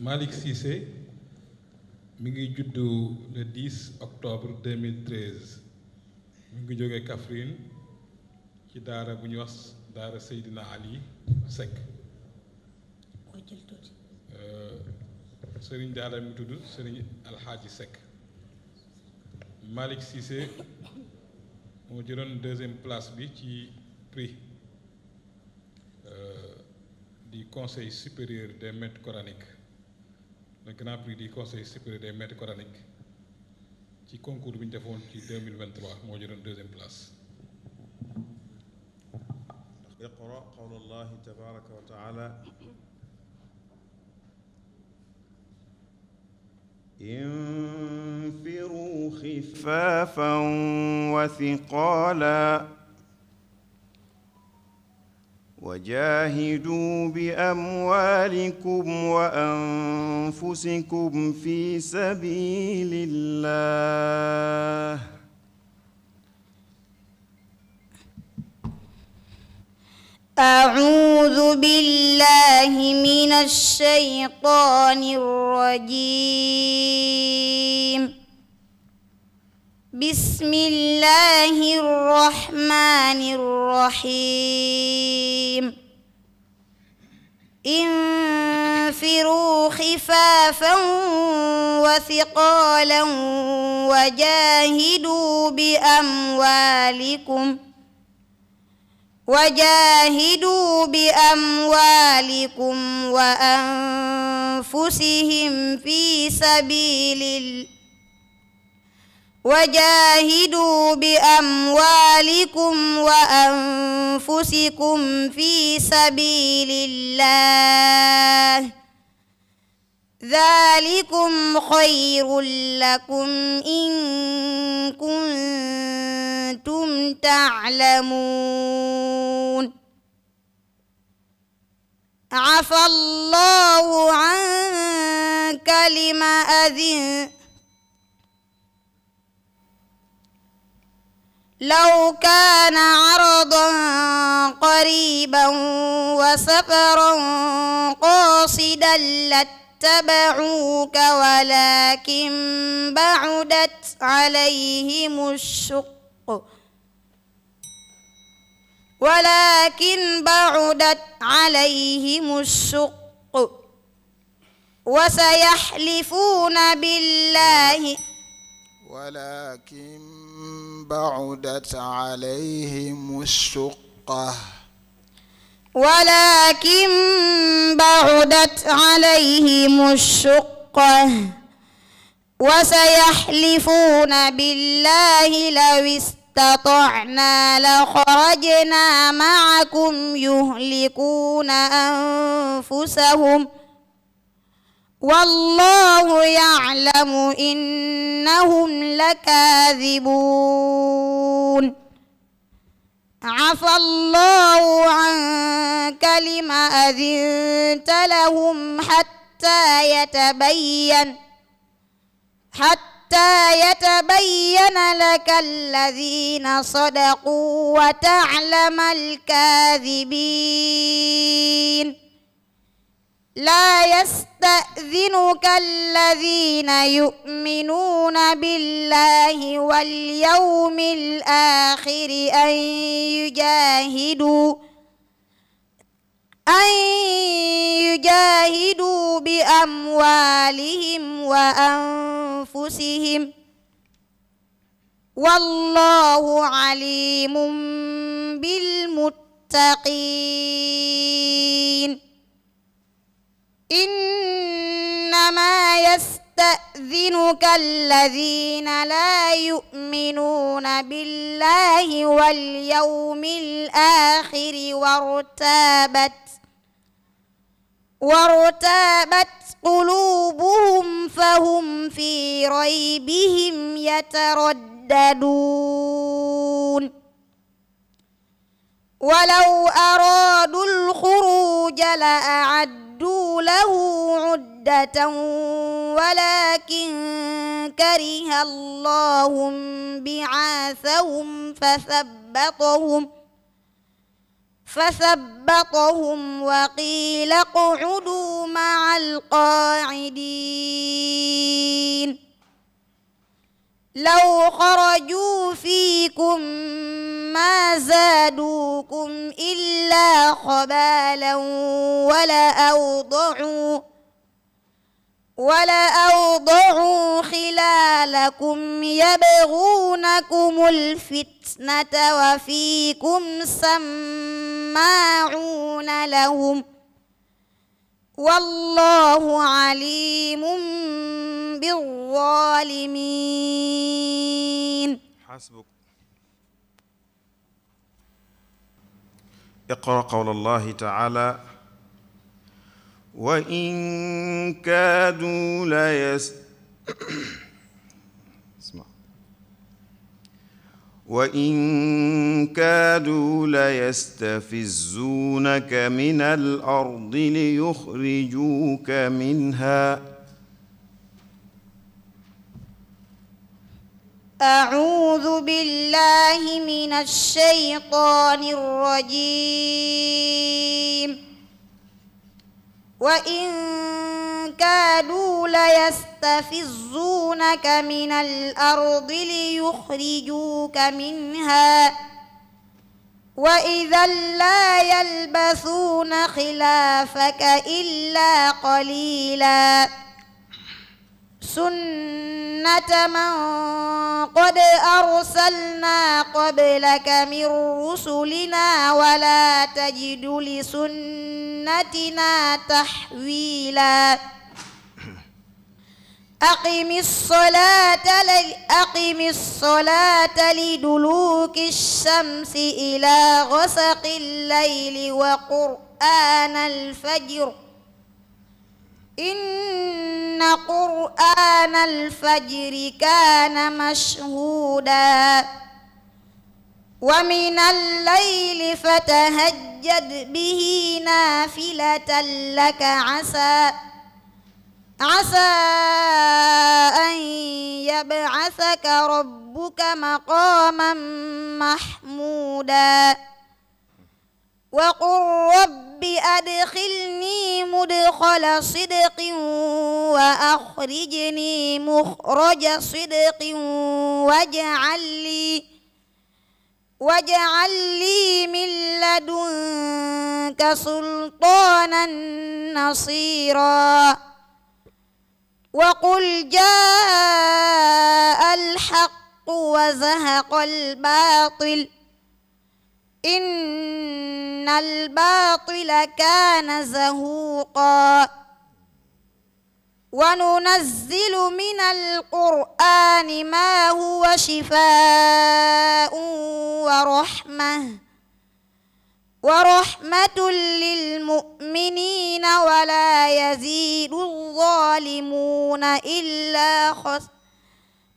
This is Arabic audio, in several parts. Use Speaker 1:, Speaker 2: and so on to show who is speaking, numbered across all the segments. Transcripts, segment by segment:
Speaker 1: Malik Sissé, mingi le 10 octobre 2013 Mingi ngi Kafrine, qui ci daara bu ñuy wax daara Seydina Ali Seck euh, sëriñ daara mi Al sëriñ Hadji Seck Malik Cissé mo une deuxième place bi ci prix euh, du conseil supérieur des maîtres coraniques le grand prix du conseil supérieur des maîtres coraniques qui concours bi 2023 moo deuxième place
Speaker 2: اقرأ قول الله تبارك وتعالى انفروا خفافا وثقالا وجاهدوا باموالكم وانفسكم في سبيل الله
Speaker 1: اعوذ بالله من الشيطان الرجيم بسم الله الرحمن الرحيم انفروا خفافا وثقالا وجاهدوا باموالكم وجاهدوا باموالكم وانفسهم في سبيل الله وجاهدوا باموالكم وانفسكم في سبيل الله ذلكم خير لكم ان كنتم تعلمون عفى الله عنك لما اذنت لو كان عرضا قريبا وسفرا قاصدا لاتبعوك ولكن بعدت عليهم الشق ولكن بعدت عليهم الشق وسيحلفون بالله
Speaker 2: ولكن بعدت عليهم الشقة ولكن بعدت
Speaker 1: عليهم الشقة وسيحلفون بالله لو استطعنا لخرجنا معكم يهلكون أنفسهم ۖ والله يعلم إنهم لكاذبون عفى الله عنك لما أذنت لهم حتى يتبين حتى يتبين لك الذين صدقوا وتعلم الكاذبين لا يستأذنك الذين يؤمنون بالله واليوم الآخر أن يجاهدوا أن يجاهدوا بأموالهم وأنفسهم والله عليم بالمتقين إنما يستأذنك الذين لا يؤمنون بالله واليوم الآخر وارتابت وارتابت قلوبهم فهم في ريبهم يترددون ولو أرادوا الخروج لأعدوا له عدة ولكن كره الله بعاثهم فثبطهم فثبطهم وقيل اقعدوا مع القاعدين لو خرجوا فيكم ما زادوكم إلا خبالا ولأوضعوا ولأوضعوا خلالكم يبغونكم الفتنة وفيكم سماعون لهم والله عليم بالظالمين
Speaker 2: حسبك اقرأ قول الله تعالى وإن كادوا ليس اسمع وإن كادوا ليستفزونك من الأرض ليخرجوك منها
Speaker 1: أعوذ بالله من الشيطان الرجيم وإن كادوا ليستفزونك من الأرض ليخرجوك منها وإذا لا يلبثون خلافك إلا قليلاً سنة من قد أرسلنا قبلك من رسلنا ولا تجد لسنتنا تحويلا أقم الصلاة أقم الصلاة لدلوك الشمس إلى غسق الليل وقرآن الفجر إن قرآن الفجر كان مشهودا ومن الليل فتهجد به نافلة لك عسى عسى أن يبعثك ربك مقاما محمودا وقل رب أدخلني مدخل صدق صدق وأخرجني مخرج صدق واجعل لي واجعل لي من لدنك سلطانا نصيرا وقل جاء الحق وزهق الباطل إن الباطل كان زهوقا وننزل من القرآن ما هو شفاء ورحمة ورحمة للمؤمنين ولا يزيد الظالمون إلا خس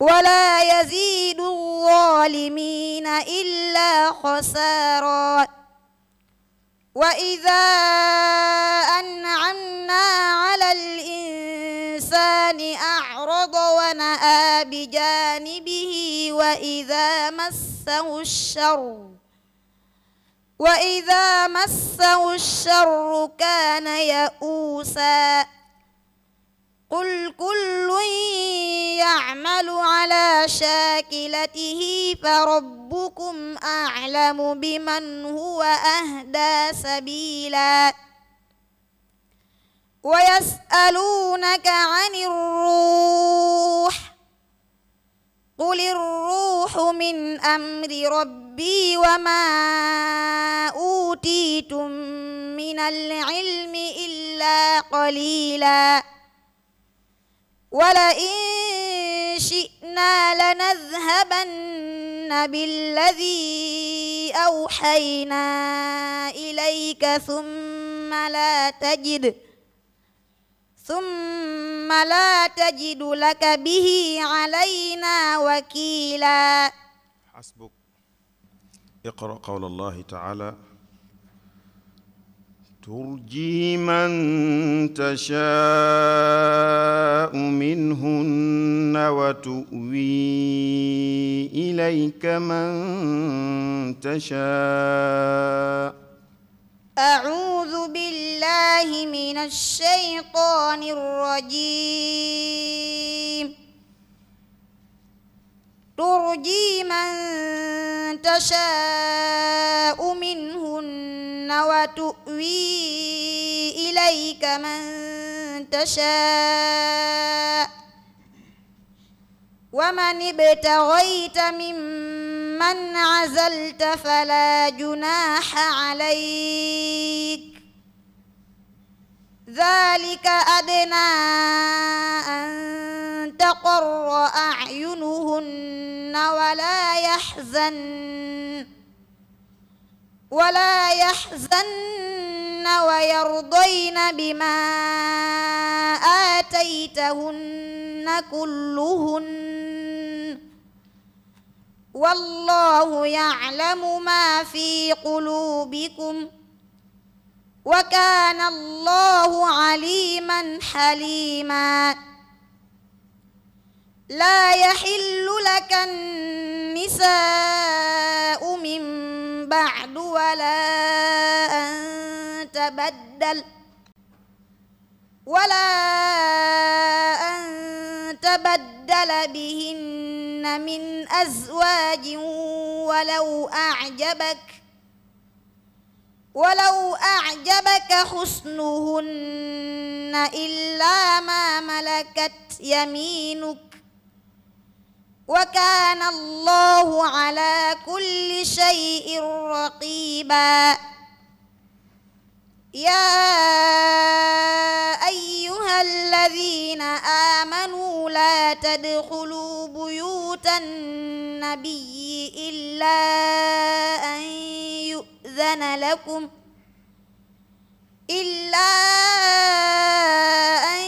Speaker 1: ولا يزيد الظالمين إلا خسارا وإذا أنعمنا على الإنسان الرحمن أعرض ونأى بجانبه وإذا مسه الشر وإذا مسه الشر كان يئوسا قل كل يعمل على شاكلته فربكم أعلم بمن هو أهدى سبيلاً ويسألونك عن الروح قل الروح من أمر ربي وما أوتيتم من العلم إلا قليلا ولئن شئنا لنذهبن بالذي أوحينا إليك ثم لا تجد ثم لا تجد لك به علينا وكيلا
Speaker 2: حسبك اقرأ قول الله تعالى ترجي من تشاء منهن وتؤوي إليك من تشاء
Speaker 1: أعوذ بالله من الشيطان الرجيم ترجي من تشاء منهن وتؤوي إليك من تشاء ومن ابتغيت ممن من عزلت فلا جناح عليك ذلك أدنى أن تقر أعينهن ولا يحزن ولا يحزن ويرضين بما آتيتهن كلهن والله يعلم ما في قلوبكم وكان الله عليما حليما لا يحل لك النساء من بعد ولا أن تبدل ولا أن تبدل بهن من أزواج ولو أعجبك ولو أعجبك حسنهن إلا ما ملكت يمينك وكان الله على كل شيء رقيباً يا أيها الذين آمنوا لا تدخلوا بيوت النبي إلا أن يؤذن لكم إلا أن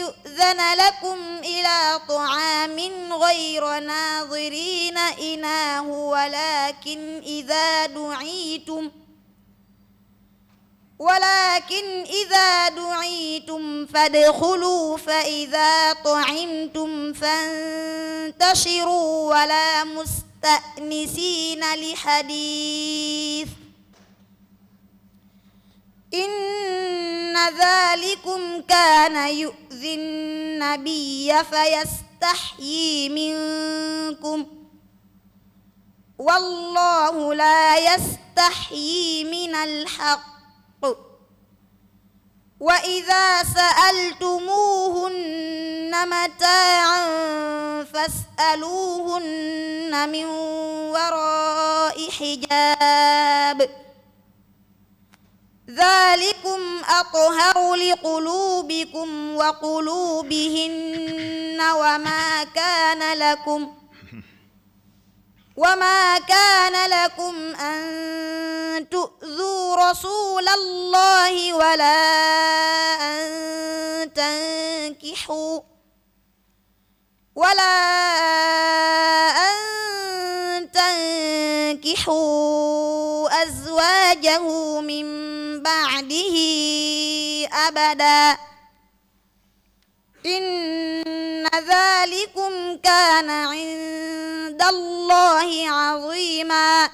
Speaker 1: يؤذن لكم إلى طعام غير ناظرين إناه ولكن إذا دعيتم ۖ ولكن إذا دعيتم فادخلوا فإذا طعمتم فانتشروا ولا مستأنسين لحديث إن ذلكم كان يؤذي النبي فيستحيي منكم والله لا يستحيي من الحق وإذا سألتموهن متاعا فاسألوهن من وراء حجاب ذلكم أطهر لقلوبكم وقلوبهن وما كان لكم ۖ وما كان لكم أن تؤذوا رسول الله ولا أن تنكحوا ولا أن تنكحوا أزواجه من بعده أبدا إن ذلكم كان عند الله عظيما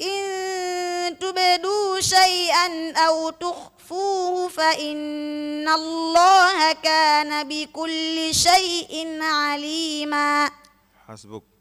Speaker 1: إن تبدوا شيئا أو تخفوه فإن الله كان بكل شيء عليما
Speaker 2: حسبك